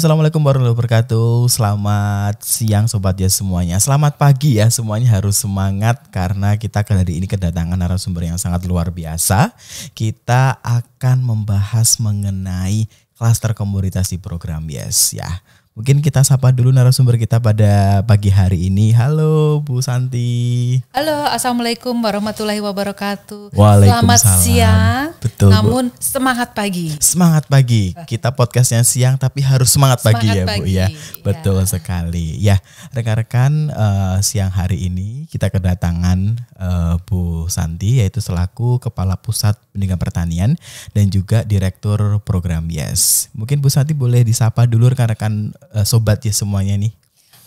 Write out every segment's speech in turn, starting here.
Assalamualaikum warahmatullahi wabarakatuh. Selamat siang sobat ya semuanya. Selamat pagi ya semuanya harus semangat karena kita hari ini kedatangan narasumber yang sangat luar biasa. Kita akan membahas mengenai klaster komunitas di program Yes ya. Mungkin kita sapa dulu narasumber kita pada pagi hari ini. Halo Bu Santi. Halo, Assalamualaikum warahmatullahi wabarakatuh. Waalaikumsalam. Selamat siang. Betul. Namun Bu. semangat pagi. Semangat pagi. Kita podcastnya siang tapi harus semangat, semangat ya, pagi ya pagi. Bu ya. Betul ya. sekali. Ya, rekan-rekan uh, siang hari ini kita kedatangan uh, Bu Santi yaitu selaku Kepala Pusat Pendidikan Pertanian dan juga Direktur Program Yes. Mungkin Bu Santi boleh disapa dulu rekan-rekan Eh, sobat ya semuanya nih?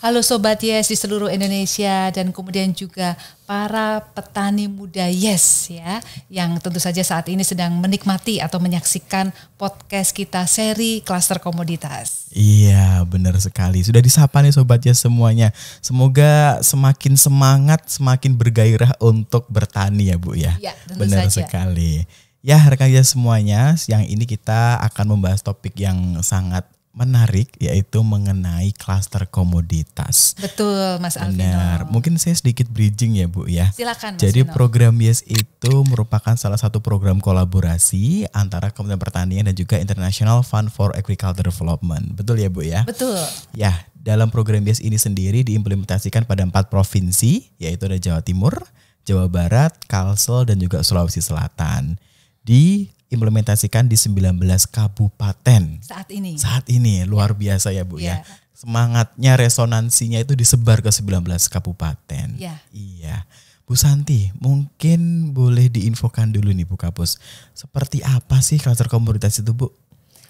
Halo Sobat Yes di seluruh Indonesia dan kemudian juga para petani muda Yes ya yang tentu saja saat ini sedang menikmati atau menyaksikan podcast kita seri kluster Komoditas. Iya benar sekali. Sudah disapa nih Sobat Yes semuanya. Semoga semakin semangat, semakin bergairah untuk bertani ya Bu ya. Iya benar sekali. Ya rekan-rekan semuanya, siang ini kita akan membahas topik yang sangat menarik yaitu mengenai klaster komoditas. Betul, Mas Alvin. Benar. Mungkin saya sedikit bridging ya, Bu ya. Silakan. Jadi program Yes itu merupakan salah satu program kolaborasi antara Kementerian Pertanian dan juga International Fund for Agriculture Development. Betul ya, Bu ya? Betul. Ya, dalam program Yes ini sendiri diimplementasikan pada empat provinsi, yaitu ada Jawa Timur, Jawa Barat, Kalsel dan juga Sulawesi Selatan. Di implementasikan di 19 kabupaten. Saat ini. Saat ini ya. luar biasa ya Bu ya. ya. Semangatnya resonansinya itu disebar ke 19 kabupaten. Ya. Iya. Bu Santi, mungkin boleh diinfokan dulu nih Bu Kapus. Seperti apa sih kluster komunitas itu Bu?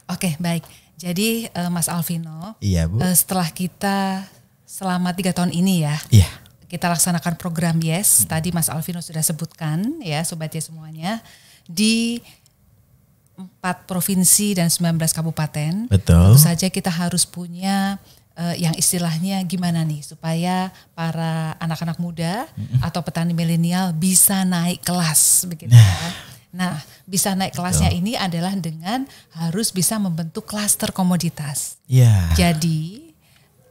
Oke, baik. Jadi uh, Mas Alvino, iya, Bu. Uh, setelah kita selama tiga tahun ini ya, iya. kita laksanakan program Yes. Hmm. Tadi Mas Alvino sudah sebutkan ya, sobat ya semuanya di 4 provinsi dan 19 kabupaten. Betul. Tentu saja kita harus punya uh, yang istilahnya gimana nih supaya para anak-anak muda mm -hmm. atau petani milenial bisa naik kelas begitu nah. Ya. Nah, bisa naik kelasnya ini adalah dengan harus bisa membentuk klaster komoditas. Yeah. Jadi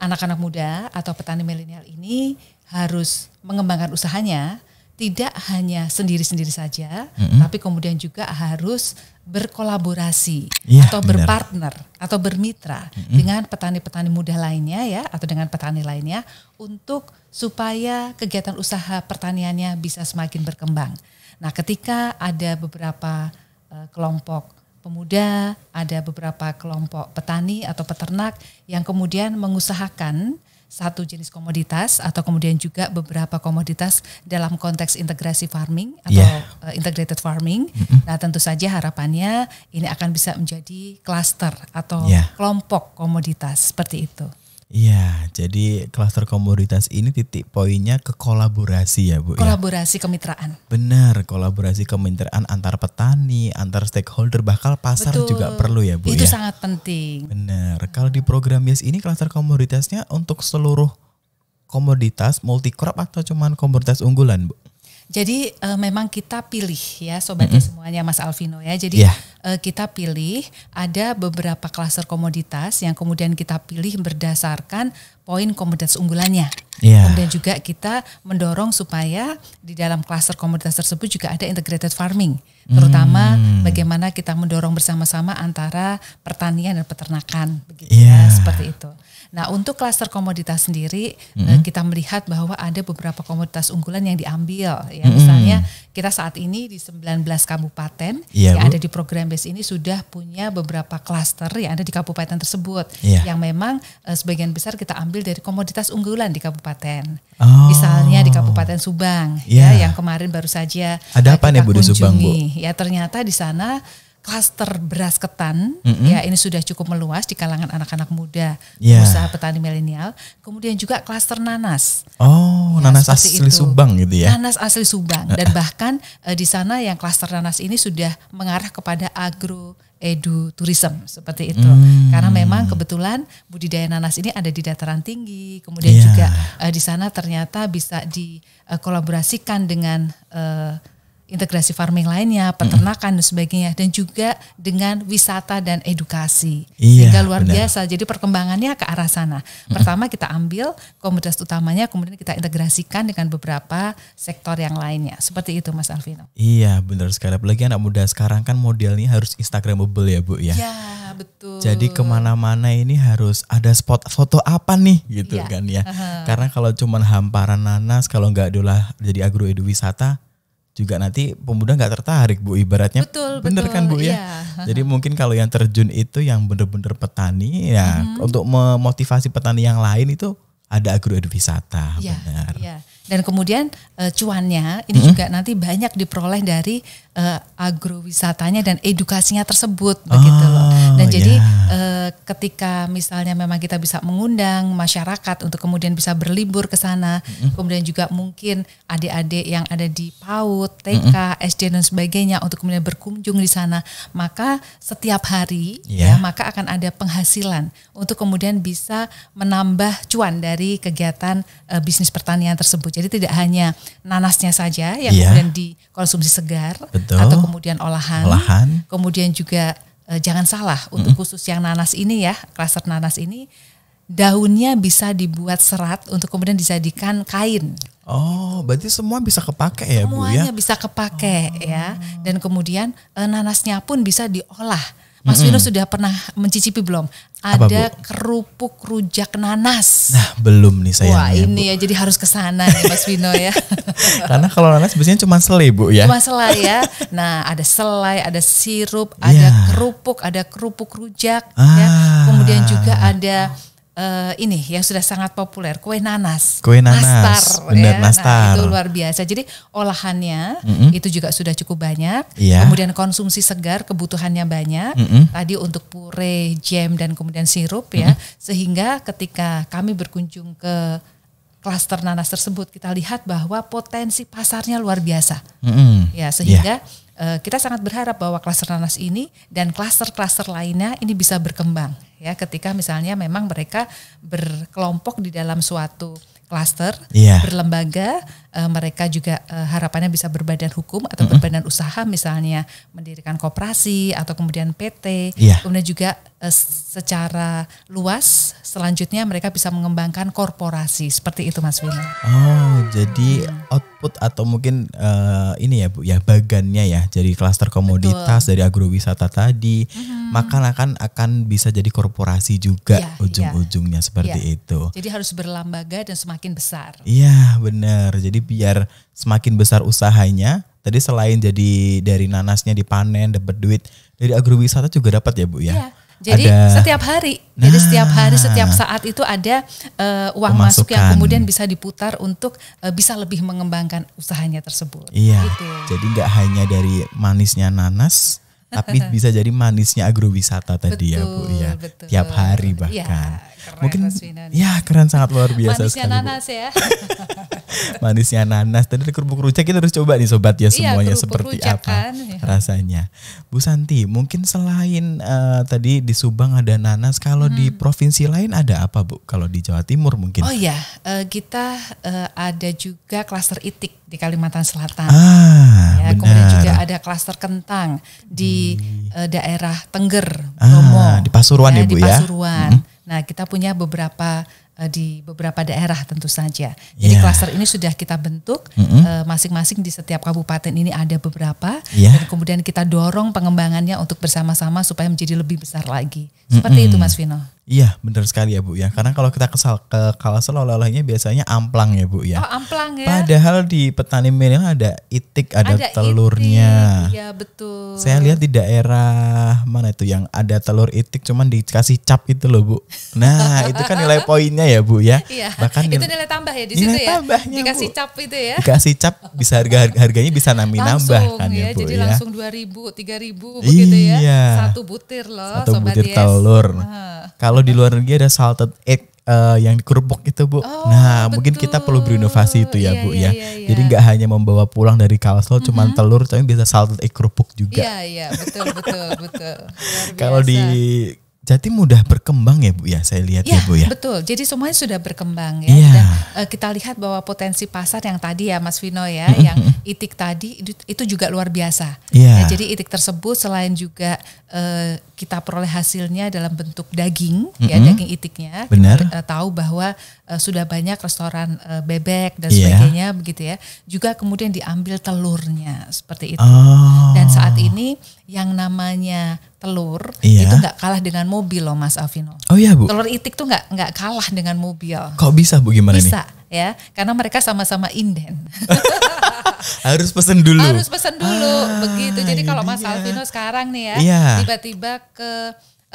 anak-anak muda atau petani milenial ini harus mengembangkan usahanya tidak hanya sendiri-sendiri saja, mm-hmm. tapi kemudian juga harus berkolaborasi ya, atau benar. berpartner atau bermitra mm-hmm. dengan petani-petani muda lainnya ya atau dengan petani lainnya untuk supaya kegiatan usaha pertaniannya bisa semakin berkembang. Nah, ketika ada beberapa uh, kelompok pemuda, ada beberapa kelompok petani atau peternak yang kemudian mengusahakan satu jenis komoditas atau kemudian juga beberapa komoditas dalam konteks integrasi farming atau yeah. Iya. integrated farming. Mm-hmm. Nah, tentu saja harapannya ini akan bisa menjadi kluster atau yeah. kelompok komoditas seperti itu. Iya, jadi klaster komoditas ini titik poinnya ke kolaborasi ya Bu. Ya? Kolaborasi ya. kemitraan. Benar, kolaborasi kemitraan antar petani, antar stakeholder, bahkan pasar Betul. juga perlu ya Bu. Itu ya. sangat penting. Benar, kalau di program YES ini klaster komoditasnya untuk seluruh komoditas multi crop atau cuman komoditas unggulan Bu? Jadi e, memang kita pilih ya sobatnya mm -hmm. semuanya Mas Alvino ya. Jadi yeah uh, kita pilih ada beberapa klaster komoditas yang kemudian kita pilih berdasarkan poin komoditas unggulannya. Yeah. Kemudian juga kita mendorong supaya di dalam klaster komoditas tersebut juga ada integrated farming terutama hmm. bagaimana kita mendorong bersama-sama antara pertanian dan peternakan begitu yeah. ya iya. seperti itu. Nah, untuk klaster komoditas sendiri eh, hmm kita melihat bahwa ada beberapa komoditas unggulan yang diambil ya. Mm-hmm. Misalnya kita saat ini di 19 kabupaten yeah, yang ada di program base ini sudah punya beberapa klaster yang ada di kabupaten tersebut yeah. yang memang eh, sebagian besar kita ambil dari komoditas unggulan di kabupaten. Oh. Misalnya di Kabupaten Subang yeah. ya yang kemarin baru saja Ada apa nih Bu di Subang, Bu? ya ternyata di sana klaster beras ketan mm -hmm. ya ini sudah cukup meluas di kalangan anak-anak muda yeah. Ya. usaha petani milenial kemudian juga klaster nanas oh ya, nanas asli itu. Subang gitu ya nanas asli Subang dan bahkan eh, di sana yang klaster nanas ini sudah mengarah kepada agro edu tourism seperti itu hmm. karena memang kebetulan budidaya nanas ini ada di dataran tinggi kemudian yeah. juga uh, di sana ternyata bisa dikolaborasikan eh, uh, dengan uh, integrasi farming lainnya, peternakan mm -hmm. dan sebagainya, dan juga dengan wisata dan edukasi. Iya, Sehingga luar benar. biasa. Jadi perkembangannya ke arah sana. -hmm. Pertama kita ambil komoditas utamanya, kemudian kita integrasikan dengan beberapa sektor yang lainnya. Seperti itu, Mas Alvino. Iya, benar sekali. Apalagi anak muda sekarang kan modelnya harus instagramable ya, Bu ya. Iya, betul. Jadi kemana-mana ini harus ada spot foto apa nih gitu iya. kan ya. Uh -huh. Karena kalau cuma hamparan nanas, kalau nggak adalah jadi wisata juga nanti pemuda nggak tertarik bu ibaratnya betul, bener betul, kan bu ya iya. jadi mungkin kalau yang terjun itu yang bener-bener petani ya mm -hmm. untuk memotivasi petani yang lain itu ada wisata yeah, benar yeah dan kemudian uh, cuannya ini hmm. juga nanti banyak diperoleh dari uh, agrowisatanya dan edukasinya tersebut oh, begitu loh. Ah, dan jadi uh, ketika misalnya memang kita bisa mengundang masyarakat untuk kemudian bisa berlibur ke sana, hmm. kemudian juga mungkin adik-adik yang ada di PAUD, TK, hmm. SD dan sebagainya untuk kemudian berkunjung di sana, maka setiap hari yeah. ya maka akan ada penghasilan untuk kemudian bisa menambah cuan dari kegiatan uh, bisnis pertanian tersebut. Jadi tidak hanya nanasnya saja yang yeah. kemudian dikonsumsi segar Betul. atau kemudian olahan. olahan. Kemudian juga eh, jangan salah untuk mm -hmm. khusus yang nanas ini ya, klaster nanas ini daunnya bisa dibuat serat untuk kemudian dijadikan kain. Oh, berarti semua bisa kepake ya Semuanya Bu ya? Semuanya bisa kepake ya. oh. ya. Dan kemudian eh, nanasnya pun bisa diolah Mas mm -hmm. sudah pernah mencicipi belum? Ada Apa, kerupuk rujak nanas. Nah, belum nih saya. Wah, ini Bu. ya jadi harus ke sana nih Mas Wino ya. Karena kalau nanas biasanya cuma selai, Bu ya. Cuma selai ya. Nah, ada selai, ada sirup, ada yeah. kerupuk, ada kerupuk rujak ya. ah. ya. Kemudian juga ada uh, ini yang sudah sangat populer kue nanas kue nanas nastar, dan ya. nastar nah, itu luar biasa jadi olahannya mm -hmm. itu juga sudah cukup banyak yeah. kemudian konsumsi segar kebutuhannya banyak mm -hmm. tadi untuk pure jam dan kemudian sirup mm -hmm. ya sehingga ketika kami berkunjung ke klaster nanas tersebut kita lihat bahwa potensi pasarnya luar biasa mm -hmm. ya sehingga yeah Eh, kita sangat berharap bahwa kluster nanas ini dan kluster klaster lainnya ini bisa berkembang ya ketika misalnya memang mereka berkelompok di dalam suatu klaster yeah. berlembaga uh, mereka juga uh, harapannya bisa berbadan hukum atau mm -hmm. berbadan usaha misalnya mendirikan koperasi atau kemudian PT, yeah. kemudian juga uh, secara luas selanjutnya mereka bisa mengembangkan korporasi seperti itu Mas Wina. Oh, jadi yeah. output atau mungkin uh, ini ya Bu ya bagannya ya. Jadi klaster komoditas Betul. dari agrowisata tadi, hmm. maka akan akan bisa jadi korporasi juga yeah, iya. ujung-ujungnya yeah. seperti yeah. itu. Jadi harus berlambaga dan semakin besar. Iya, benar. Jadi biar semakin besar usahanya. Tadi selain jadi dari nanasnya dipanen dapat duit, dari agrowisata juga dapat ya Bu ya. Iya. Jadi ada, setiap hari, nah, jadi setiap nah. hari, setiap saat itu ada uh, uang masuk yang kemudian bisa diputar untuk uh, bisa lebih mengembangkan usahanya tersebut. Iya. Gitu. Jadi nggak hanya dari manisnya nanas, tapi bisa jadi manisnya agrowisata tadi betul, ya Bu ya. Betul. Tiap hari iya. bahkan. Ya. Keren mungkin ya keren sangat luar biasa manisnya sekali nanas ya manisnya nanas tadi kerupuk rujak kita harus coba nih sobat ya iya, semuanya kan, iya, seperti rujakan, apa rasanya Bu Santi mungkin selain uh, tadi di Subang ada nanas kalau hmm. di provinsi lain ada apa Bu kalau di Jawa Timur mungkin Oh ya uh, kita uh, ada juga klaster itik di Kalimantan Selatan ah, ya, benar. kemudian juga ada klaster kentang di hmm. uh, daerah Tengger ah, Bromo ah, di Pasuruan ya, ya Bu di ya hmm Nah, kita punya beberapa uh, di beberapa daerah tentu saja. Jadi yeah. Iya. ini sudah kita bentuk eh, masing-masing mm -hmm. uh, di setiap kabupaten ini ada beberapa yeah. dan kemudian kita dorong pengembangannya untuk bersama-sama supaya menjadi lebih besar lagi. Seperti mm -hmm. itu Mas Vino. Iya, benar sekali ya Bu ya. Karena kalau kita kesal ke Kalsel oleh-olehnya biasanya amplang ya Bu ya. Oh, amplang ya. Padahal di petani milenial ada itik, ada, ada telurnya. Iya, betul. Saya lihat di daerah mana itu yang ada telur itik cuman dikasih cap itu loh Bu. Nah, itu kan nilai poinnya ya Bu ya. Iya. Bahkan nilai, itu nilai tambah ya di nilai situ ya. Tambahnya, dikasih Bu. cap itu ya. Dikasih cap bisa harga harganya bisa nambah nambah kan ya, ya Bu jadi ya. langsung 2000, 3000 begitu ya. iya. ya. Satu butir loh Satu sobat butir yes. telur. Nah. Kalau di luar negeri ada salted egg uh, yang kerupuk itu bu. Oh, nah betul. mungkin kita perlu berinovasi itu ya yeah, bu yeah, ya. Yeah, yeah. Jadi nggak hanya membawa pulang dari kalsel mm-hmm. cuman telur, tapi bisa salted egg kerupuk juga. Iya yeah, iya yeah, betul betul betul. Kalau di jadi mudah berkembang ya Bu ya saya lihat ya, ya Bu ya. betul. Jadi semuanya sudah berkembang ya. ya. Dan uh, kita lihat bahwa potensi pasar yang tadi ya Mas Vino ya yang itik tadi itu juga luar biasa. Iya. Ya. Nah, jadi itik tersebut selain juga uh, kita peroleh hasilnya dalam bentuk daging mm -hmm. ya daging itiknya. Benar. Kita, uh, tahu bahwa uh, sudah banyak restoran uh, bebek dan sebagainya sebagainya begitu ya. Juga kemudian diambil telurnya seperti itu. Oh. Dan oh. saat ini yang namanya telur iya. itu nggak kalah dengan mobil loh Mas Alvino. Oh iya Bu. Telur itik tuh nggak nggak kalah dengan mobil. Kok bisa Bu gimana bisa, nih? Bisa ya, karena mereka sama-sama inden. Harus pesen dulu. Harus pesen dulu ah, begitu. Jadi iya kalau Mas iya. Alvino sekarang nih ya iya. tiba-tiba ke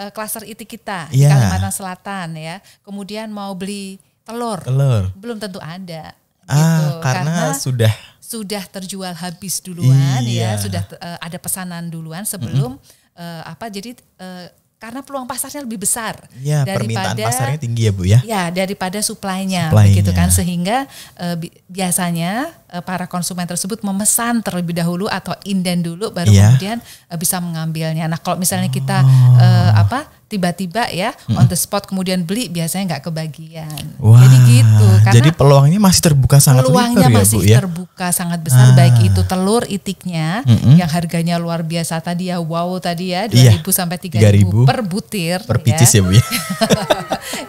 uh, itik kita iya. di Kalimantan Selatan ya, kemudian mau beli telur, telur. belum tentu ada. Ah, gitu. karena, karena sudah sudah terjual habis duluan ya, iya. ya, sudah uh, ada pesanan duluan sebelum mm -hmm. uh, apa jadi uh, karena peluang pasarnya lebih besar ya, daripada permintaan pasarnya tinggi ya bu ya ya daripada suplainya begitu kan sehingga e, biasanya e, para konsumen tersebut memesan terlebih dahulu atau inden dulu baru ya. kemudian e, bisa mengambilnya nah kalau misalnya kita oh. e, apa tiba-tiba ya hmm. on the spot kemudian beli biasanya nggak kebagian. Wah, jadi gitu. Karena jadi peluangnya masih terbuka sangat peluangnya ya, masih Bu, ya? terbuka sangat besar ah. baik itu telur itiknya mm -hmm. yang harganya luar biasa tadi ya wow tadi ya 2000 iya, sampai tiga ribu per butir per ya. picis ya, ya Bu ya.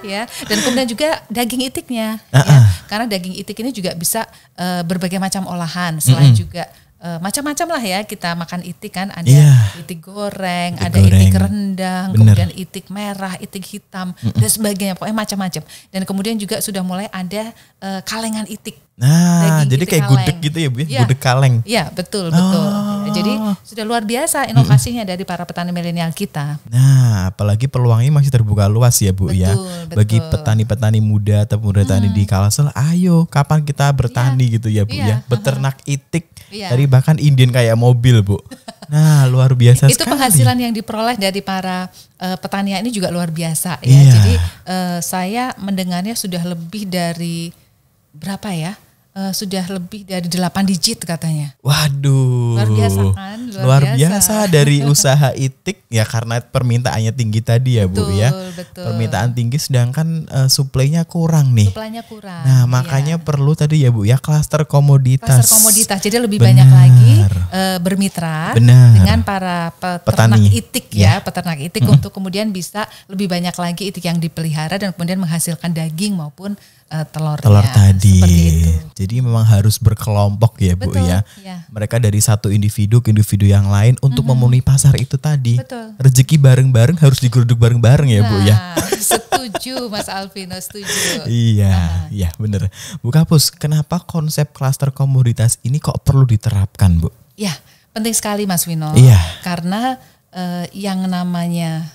ya. Dan kemudian juga daging itiknya Ah -ah. ya. Karena daging itik ini juga bisa uh, berbagai macam olahan selain mm -hmm. juga Uh, macam-macam lah ya kita makan itik kan ada yeah. itik goreng, itik ada goreng. itik rendang, Bener. kemudian itik merah, itik hitam mm -mm. dan sebagainya pokoknya macam-macam. Dan kemudian juga sudah mulai ada uh, kalengan itik. Nah, jadi itik kayak kaleng. gudeg gitu ya Bu yeah. Iya. gudeg kaleng. Iya, yeah, betul, betul. Ya, Jadi sudah luar biasa inovasinya mm -mm. dari para petani milenial kita. Nah, apalagi peluangnya masih terbuka luas ya Bu betul, ya. Betul. Bagi petani-petani muda atau petani mm. di Kalsel, ayo kapan kita bertani yeah. gitu ya Bu yeah. ya. Beternak itik yeah. dari bahkan Indian kayak mobil bu. Nah luar biasa Itu sekali. penghasilan yang diperoleh dari para uh, petani ini juga luar biasa ya. Yeah. Jadi uh, saya mendengarnya sudah lebih dari berapa ya? Eh, sudah lebih dari 8 digit katanya. Waduh. Luar biasa kan? Luar, luar biasa. biasa dari usaha itik ya karena permintaannya tinggi tadi ya betul, Bu ya. Betul. Permintaan tinggi sedangkan uh, suplainya kurang nih. Suplainya kurang. Nah, iya. makanya iya. perlu tadi ya Bu ya klaster komoditas. Klaster komoditas. Jadi lebih Benar. banyak lagi uh, bermitra Benar. dengan para peternak Petani. itik ya, ya peternak itik -hmm. untuk kemudian bisa lebih banyak lagi itik yang dipelihara dan kemudian menghasilkan daging maupun uh, telurnya. Telur tadi. Jadi memang harus berkelompok ya Betul, Bu ya. ya. Mereka dari satu individu ke individu yang lain untuk mm -hmm. memenuhi pasar itu tadi. Betul. Rezeki bareng-bareng harus digeruduk bareng-bareng ya nah, Bu ya. Nah, setuju Mas Alvino, setuju. iya, nah. iya bener. Bu Kapus, kenapa konsep klaster komoditas ini kok perlu diterapkan Bu? Ya, penting sekali Mas Wino. Iya. Karena uh, yang namanya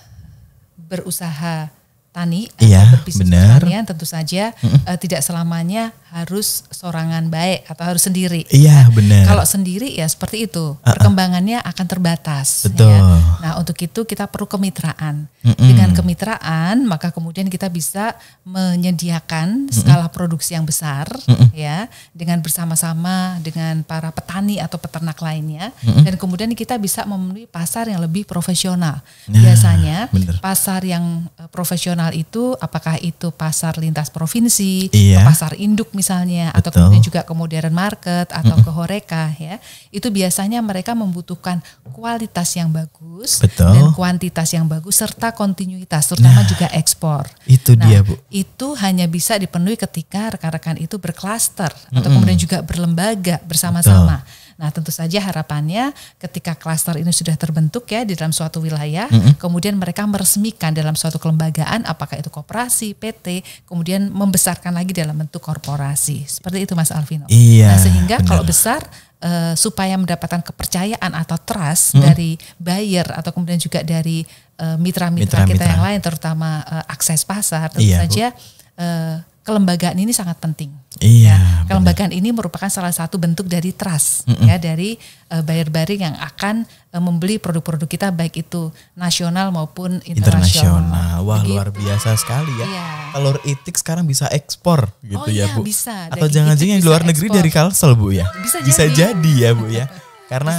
berusaha tani eh, iya, berbisnis benar. pertanian tentu saja mm-hmm. uh, tidak selamanya harus sorangan baik atau harus sendiri. Iya, nah, benar. Kalau sendiri ya seperti itu, uh-uh. perkembangannya akan terbatas ya. Betul. ya. Nah, untuk itu kita perlu kemitraan. mm hmm Dengan kemitraan maka kemudian kita bisa menyediakan mm hmm skala produksi yang besar mm hmm ya dengan bersama-sama dengan para petani atau peternak lainnya mm hmm dan kemudian kita bisa memenuhi pasar yang lebih profesional. Nah, Biasanya bener. pasar yang eh, profesional internasional itu apakah itu pasar lintas provinsi, iya. pasar induk misalnya Betul. atau kemudian juga ke modern market atau mm -mm. ke horeca ya. Itu biasanya mereka membutuhkan kualitas yang bagus Betul. dan kuantitas yang bagus serta kontinuitas terutama nah, juga ekspor. Itu nah, dia, Bu. Itu hanya bisa dipenuhi ketika rekan-rekan itu berklaster mm -mm. atau kemudian juga berlembaga bersama-sama. Nah, tentu saja harapannya ketika klaster ini sudah terbentuk ya di dalam suatu wilayah, mm -hmm. kemudian mereka meresmikan dalam suatu kelembagaan apakah itu koperasi, PT, kemudian membesarkan lagi dalam bentuk korporasi. Seperti itu Mas Alvino. Iya. Nah, sehingga benar. kalau besar Uh, supaya mendapatkan kepercayaan atau trust hmm. dari buyer atau kemudian juga dari eh, mitra-mitra uh, kita mitra. yang lain terutama uh, akses pasar tentu iya, saja uh, kelembagaan ini sangat penting. Iya. Ya. kelembagaan ini merupakan salah satu bentuk dari trust mm -mm. ya dari uh, eh, buyer baring yang akan uh, membeli produk-produk kita baik itu nasional maupun internasional. Wah Begitu. luar biasa sekali ya. Iya. Telur itik sekarang bisa ekspor gitu oh, ya iya, bu. Bisa. Atau jangan-jangan yang luar negeri ekspor. dari Kalsel bu ya. Bisa, bisa jadi. jadi ya bu ya. Karena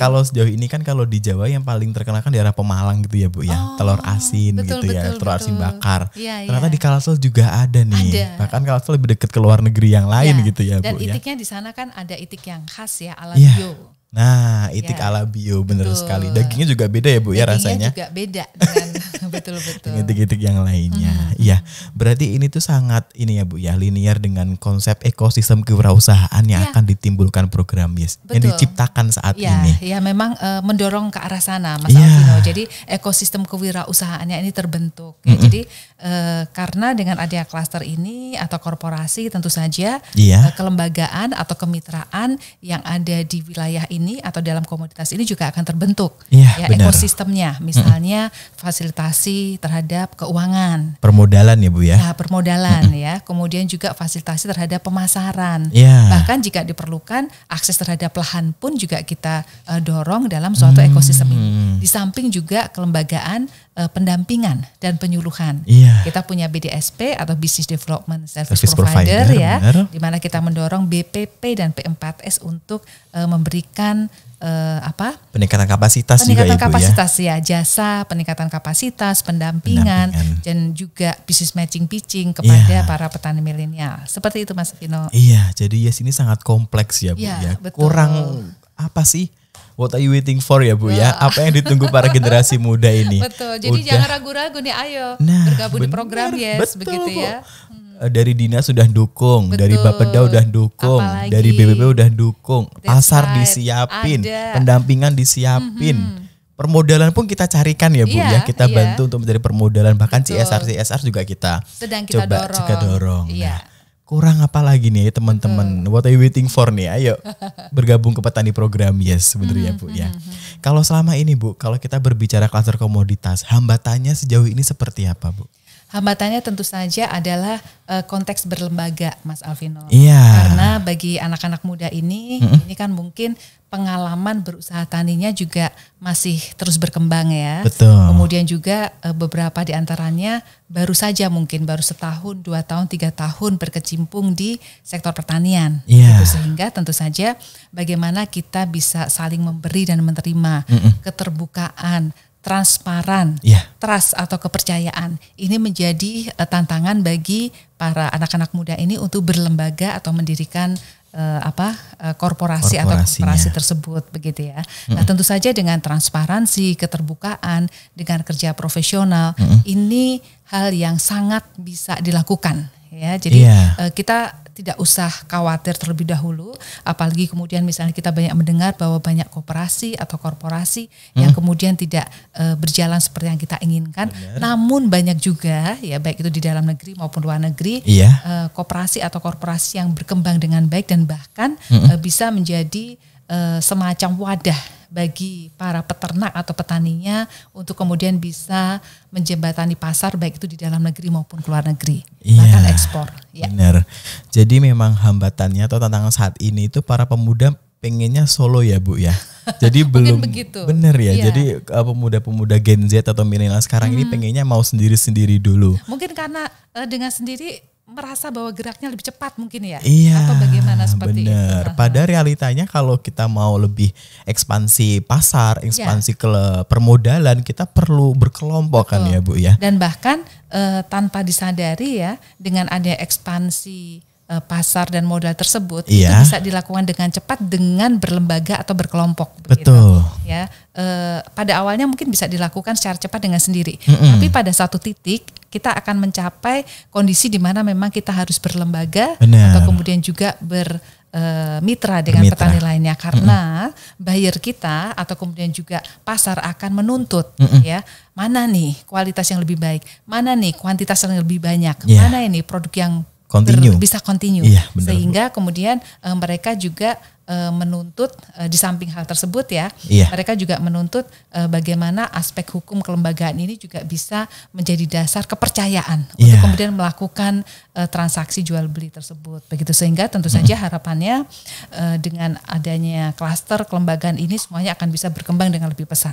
kalau sejauh ini kan kalau di Jawa yang paling terkenal kan daerah Pemalang gitu ya Bu ya, oh, telur asin betul, gitu ya, betul. telur asin bakar. Ya, Ternyata di Kalsel juga ada nih. Ada. Bahkan Kalsel lebih dekat ke luar negeri yang iya. lain ya, gitu ya Dan Bu. Dan ya. itiknya di sana kan ada itik yang khas ya ala ya. Bio. Nah, itik ya. ala bio bener Betul. sekali. Dagingnya juga beda ya Bu ya, Dagingnya ya rasanya. Dagingnya juga beda dengan betul betul. dengan Titik-titik yang lainnya. Hmm, hmm, iya. Hmm. Berarti ini tuh sangat ini ya Bu ya linear dengan konsep ekosistem kewirausahaan yang ya. akan ditimbulkan program Yes betul. yang diciptakan saat ya, ini. Ya memang e, mendorong ke arah sana Mas ya. Alvino. Iya. Jadi ekosistem kewirausahaannya ini terbentuk. Ya. Jadi e, karena dengan adanya klaster ini atau korporasi tentu saja ya. e, kelembagaan atau kemitraan yang ada di wilayah ini atau dalam komoditas ini juga akan terbentuk. Iya, ya, ya ekosistemnya misalnya mm -mm. fasilitas fasilitasi terhadap keuangan. Permodalan ya Bu ya? Nah, permodalan ya. Kemudian juga fasilitasi terhadap pemasaran. Yeah. Bahkan jika diperlukan akses terhadap lahan pun juga kita uh, dorong dalam suatu hmm. ekosistem ini. Di samping juga kelembagaan uh, pendampingan dan penyuluhan. Yeah. Kita punya BDSP atau Business Development Service, Service Provider, Provider ya, di mana kita mendorong BPP dan P4S untuk uh, memberikan eh, apa peningkatan kapasitas peningkatan juga ya. kapasitas ya. ya jasa peningkatan kapasitas pendampingan, pendampingan. dan juga bisnis matching pitching kepada yeah. para petani milenial seperti itu Mas Vino iya jadi yes ya, ini sangat kompleks ya Bu yeah, ya betul. kurang apa sih What are you waiting for ya Bu ya? Iya. Apa yang ditunggu para generasi muda ini? Betul. Jadi Udah. jangan ragu-ragu nih, ayo nah, bergabung bener, di program Yes betul, begitu ya. Bu. Eh, dari Dina sudah dukung, Betul. dari Bapeda sudah dukung, Apalagi, dari BBB udah dukung, pasar right. disiapin, Ada. pendampingan disiapin. Mm -hmm. Permodalan pun kita carikan ya Bu yeah, ya, iya, kita yeah. bantu untuk menjadi permodalan bahkan Betul. CSR CSR juga kita Sedang kita coba dorong. Juga dorong. Yeah. Nah, kurang apa lagi nih teman-teman? What are you waiting for nih? Ayo bergabung ke petani program Yes sebenarnya mm Bu ya. Mhm, mhm. Kalau selama ini Bu, kalau kita berbicara kluster komoditas, hambatannya sejauh ini seperti apa Bu? Hambatannya tentu saja adalah uh, konteks berlembaga, Mas Alvino. Iya. Karena bagi anak-anak muda ini, mm -hmm. ini kan mungkin pengalaman berusaha taninya juga masih terus berkembang ya. Betul. Kemudian juga uh, beberapa di antaranya baru saja mungkin baru setahun, dua tahun, tiga tahun berkecimpung di sektor pertanian. Yeah. Gitu. Sehingga tentu saja bagaimana kita bisa saling memberi dan menerima mm -hmm. keterbukaan transparan, yeah. trust atau kepercayaan. Ini menjadi uh, tantangan bagi para anak-anak muda ini untuk berlembaga atau mendirikan uh, apa uh, korporasi atau korporasi tersebut begitu ya. Mm. Nah, tentu saja dengan transparansi, keterbukaan, dengan kerja profesional, mm. ini hal yang sangat bisa dilakukan ya. Jadi yeah. Iya. uh, kita tidak usah khawatir terlebih dahulu, apalagi kemudian misalnya kita banyak mendengar bahwa banyak koperasi atau korporasi hmm. yang kemudian tidak e, berjalan seperti yang kita inginkan. Benar. Namun banyak juga ya baik itu di dalam negeri maupun luar negeri iya. e, eh, koperasi atau korporasi yang berkembang dengan baik dan bahkan hmm. e, bisa menjadi e, semacam wadah bagi para peternak atau petaninya untuk kemudian bisa menjembatani pasar baik itu di dalam negeri maupun luar negeri iya, bahkan ekspor. Ya. Benar. Jadi memang hambatannya atau tantangan saat ini itu para pemuda pengennya solo ya bu ya. Jadi belum begitu. bener ya. Iya. Jadi e, pemuda-pemuda Gen Z atau milenial sekarang hmm. ini pengennya mau sendiri-sendiri dulu. Mungkin karena e, dengan sendiri merasa bahwa geraknya lebih cepat mungkin ya? Iya. Atau bagaimana seperti bener. itu? Pada realitanya kalau kita mau lebih ekspansi pasar, iya. ekspansi iya. ke permodalan, kita perlu berkelompok kan ya Bu ya. Dan bahkan e, tanpa disadari ya dengan adanya ekspansi Eh, pasar dan modal tersebut iya. itu bisa dilakukan dengan cepat dengan berlembaga atau berkelompok. Begitu. Ya, e, pada awalnya mungkin bisa dilakukan secara cepat dengan sendiri, mm -hmm. tapi pada satu titik kita akan mencapai kondisi di mana memang kita harus berlembaga Benar. atau kemudian juga ber eh, mitra dengan mitra. petani lainnya karena mm -mm. buyer kita atau kemudian juga pasar akan menuntut mm -mm. ya mana nih kualitas yang lebih baik mana nih kuantitas yang lebih banyak yeah. mana ini produk yang continue. bisa continue. Iya, benar, Sehingga Bu. kemudian e, mereka juga e, menuntut e, di samping hal tersebut ya, iya. mereka juga menuntut e, bagaimana aspek hukum kelembagaan ini juga bisa menjadi dasar kepercayaan iya. untuk kemudian melakukan e, transaksi jual beli tersebut. Begitu sehingga tentu saja harapannya e, dengan adanya klaster kelembagaan ini semuanya akan bisa berkembang dengan lebih pesat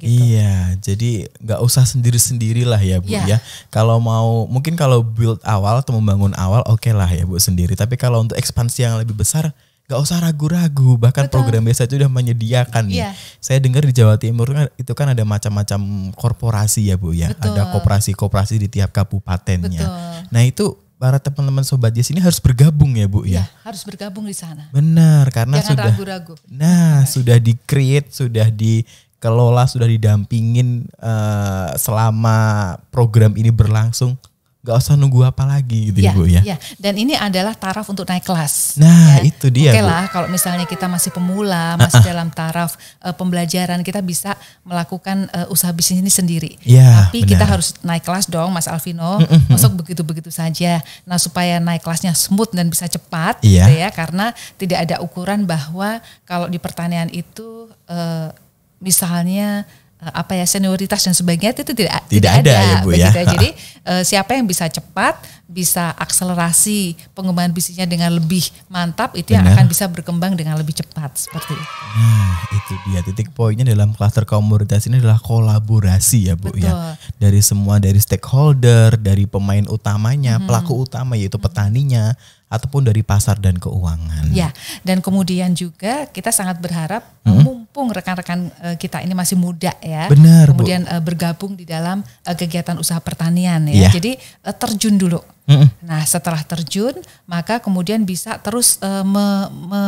gitu. Iya, jadi nggak usah sendiri-sendiri lah ya Bu yeah. ya. Kalau mau mungkin kalau build awal atau membangun awal oke okay lah ya Bu sendiri. Tapi kalau untuk ekspansi yang lebih besar nggak usah ragu-ragu. Bahkan Betul. program biasa itu sudah menyediakan nih. Iya. Saya dengar di Jawa Timur kan itu kan ada macam-macam korporasi ya Bu ya. Betul. Ada kooperasi-kooperasi di tiap kabupatennya. Betul. Nah, itu para teman-teman sobat di sini harus bergabung ya Bu ya. ya harus bergabung di sana. Benar karena Jangan sudah ragu-ragu. Nah, sudah di create, sudah di kelola sudah didampingin uh, selama program ini berlangsung gak usah nunggu apa lagi gitu ya, ibu iya, ya. ya. Dan ini adalah taraf untuk naik kelas. Nah ya. itu dia. Oke lah kalau misalnya kita masih pemula ah, ah. masih uh -uh. dalam taraf uh, pembelajaran kita bisa melakukan uh, usaha bisnis ini sendiri. Ya, Tapi benar. kita harus naik kelas dong Mas Alvino. Mm, mm -mm. Masuk begitu-begitu saja. Nah supaya naik kelasnya smooth dan bisa cepat, yeah. gitu ya. Karena tidak ada ukuran bahwa kalau di pertanian itu uh, misalnya eh, apa ya senioritas dan sebagainya itu tidak tidak, tidak ada, ada ya Bu ya ya. Jadi eh, siapa yang bisa cepat, bisa akselerasi pengembangan bisnisnya dengan lebih mantap itu yang akan bisa berkembang dengan lebih cepat seperti itu. Nah, itu dia titik poinnya dalam klaster komunitas ini adalah kolaborasi ya Bu ya. Betul. ya. Dari semua dari stakeholder, dari pemain utamanya, hmm. pelaku utama yaitu hmm. petaninya ataupun dari pasar dan keuangan. Ya, dan kemudian juga kita sangat berharap hmm mumpung rekan-rekan uh, kita ini masih muda ya, Bener, kemudian Bu. Uh, eh, bergabung di dalam uh, kegiatan usaha pertanian ya. Yeah. Jadi uh, terjun dulu. Mm -hmm. Nah setelah terjun maka kemudian bisa terus uh, me, me,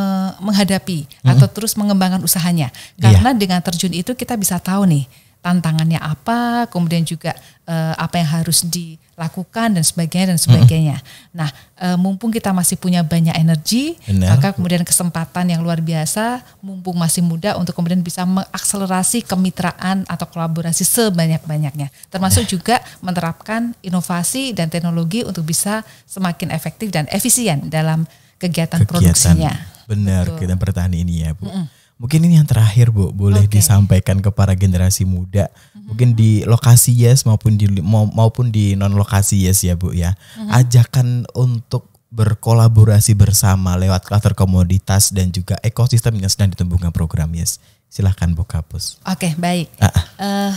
menghadapi mm -hmm. atau terus mengembangkan usahanya. Karena yeah. dengan terjun itu kita bisa tahu nih tantangannya apa, kemudian juga uh, apa yang harus dilakukan dan sebagainya dan sebagainya. -hmm. Nah, uh, mumpung kita masih punya banyak energi, maka kemudian kesempatan yang luar biasa, mumpung masih muda untuk kemudian bisa mengakselerasi kemitraan atau kolaborasi sebanyak-banyaknya, termasuk nah. juga menerapkan inovasi dan teknologi untuk bisa semakin efektif dan efisien dalam kegiatan, kegiatan. produksinya. Benar, Betul. kegiatan pertahanan ini ya, Bu. -hmm. Mungkin ini yang terakhir Bu, boleh okay. disampaikan ke para generasi muda, mm-hmm. mungkin di lokasi Yes maupun di maupun di non lokasi Yes ya Bu ya. Mm-hmm. Ajakan untuk berkolaborasi bersama lewat klaster komoditas dan juga ekosistem yang sedang ditumbuhkan program Yes. Silahkan Bu Kapus. Oke, okay, baik. Ah. Uh,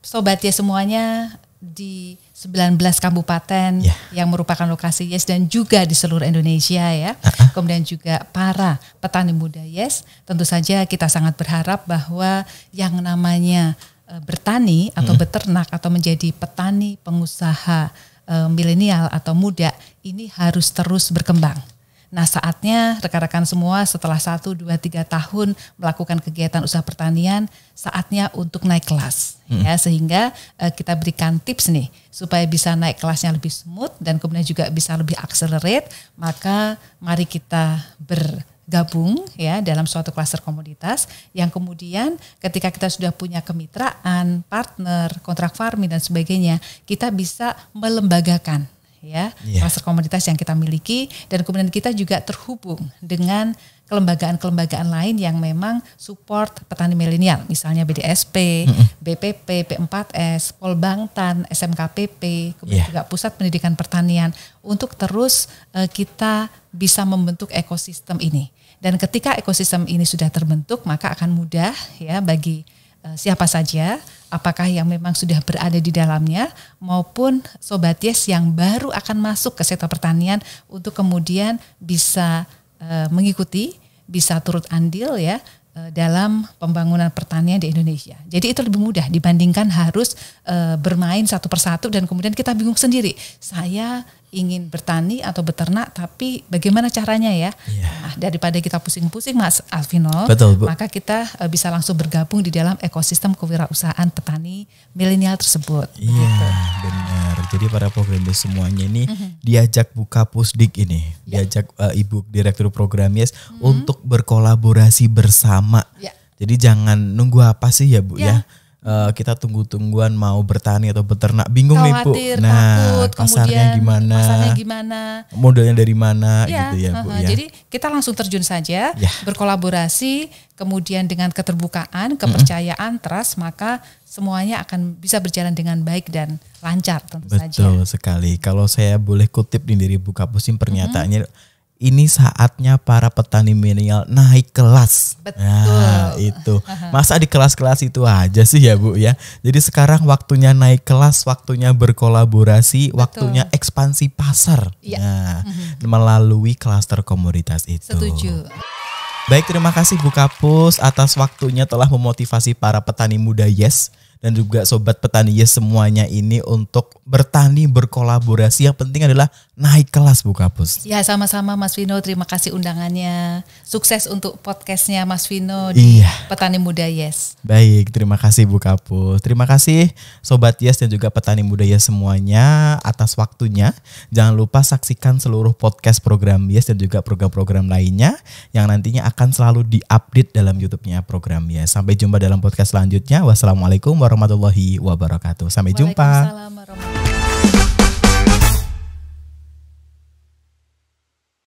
sobat ya semuanya di 19 kabupaten yeah. yang merupakan lokasi Yes dan juga di seluruh Indonesia ya. Uh -huh. Kemudian juga para petani muda Yes, tentu saja kita sangat berharap bahwa yang namanya e, bertani atau beternak atau menjadi petani pengusaha e, milenial atau muda ini harus terus berkembang. Nah saatnya rekan-rekan semua setelah 1, 2, 3 tahun melakukan kegiatan usaha pertanian, saatnya untuk naik kelas. Hmm. ya Sehingga uh, kita berikan tips nih, supaya bisa naik kelasnya lebih smooth dan kemudian juga bisa lebih accelerate, maka mari kita bergabung ya dalam suatu klaster komoditas yang kemudian ketika kita sudah punya kemitraan, partner, kontrak farming dan sebagainya, kita bisa melembagakan ya yeah. kluster komunitas yang kita miliki dan kemudian kita juga terhubung dengan kelembagaan-kelembagaan lain yang memang support petani milenial misalnya BDSP, mm -hmm. BPP, P4S, Polbangtan, SMKPP, kemudian yeah. juga Pusat Pendidikan Pertanian untuk terus uh, kita bisa membentuk ekosistem ini. Dan ketika ekosistem ini sudah terbentuk maka akan mudah ya bagi Eh, siapa saja, apakah yang memang sudah berada di dalamnya maupun sobat yes yang baru akan masuk ke sektor pertanian untuk kemudian bisa e, mengikuti, bisa turut andil ya e, dalam pembangunan pertanian di Indonesia. Jadi itu lebih mudah dibandingkan harus e, bermain satu persatu dan kemudian kita bingung sendiri. Saya ingin bertani atau beternak tapi bagaimana caranya ya yeah. nah, daripada kita pusing-pusing Mas Alvino Betul, Bu. maka kita uh, bisa langsung bergabung di dalam ekosistem kewirausahaan petani milenial tersebut iya yeah, gitu. benar jadi para programnya semuanya ini mm-hmm. diajak buka pusdik ini yeah. diajak uh, ibu direktur program yes mm-hmm. untuk berkolaborasi bersama yeah. jadi jangan nunggu apa sih ya Bu yeah. ya, ya? Eh, kita tunggu-tungguan mau bertani atau beternak bingung Kau nih bu nah takut, pasarnya gimana pasarnya gimana modalnya dari mana ya, gitu ya bu ya jadi kita langsung terjun saja ya. berkolaborasi kemudian dengan keterbukaan kepercayaan mm -hmm. trust maka semuanya akan bisa berjalan dengan baik dan lancar tentu Betul saja. Betul sekali. Kalau saya boleh kutip nih dari Bu pernyataannya mm -hmm ini saatnya para petani milenial naik kelas. Betul. Nah, itu. Masa di kelas-kelas itu aja sih ya, Bu ya. Jadi sekarang waktunya naik kelas, waktunya berkolaborasi, Betul. waktunya ekspansi pasar. Ya. Nah, mhm. melalui klaster komoditas itu. Setuju. Baik, terima kasih Bu Kapus atas waktunya telah memotivasi para petani muda Yes dan juga sobat petani Yes semuanya ini untuk bertani berkolaborasi yang penting adalah naik kelas Bu Kapus. Ya sama-sama Mas Vino, terima kasih undangannya. Sukses untuk podcastnya Mas Vino di iya. Petani Muda Yes. Baik, terima kasih Bu Kapus. Terima kasih Sobat Yes dan juga Petani Muda Yes semuanya atas waktunya. Jangan lupa saksikan seluruh podcast program Yes dan juga program-program lainnya yang nantinya akan selalu diupdate dalam YouTube-nya program Yes. Sampai jumpa dalam podcast selanjutnya. Wassalamualaikum warahmatullahi wabarakatuh. Sampai jumpa. Warahmatullahi